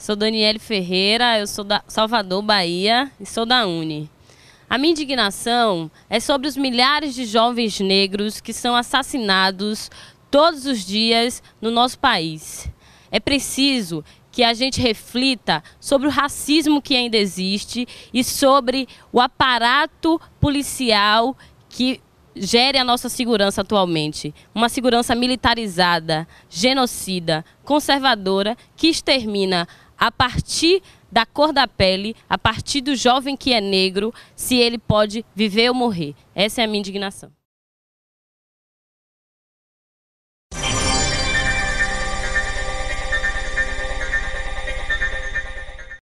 Sou Daniele Ferreira, eu sou da Salvador, Bahia e sou da Uni. A minha indignação é sobre os milhares de jovens negros que são assassinados todos os dias no nosso país. É preciso que a gente reflita sobre o racismo que ainda existe e sobre o aparato policial que gere a nossa segurança atualmente. Uma segurança militarizada, genocida, conservadora, que extermina a partir da cor da pele, a partir do jovem que é negro, se ele pode viver ou morrer. Essa é a minha indignação.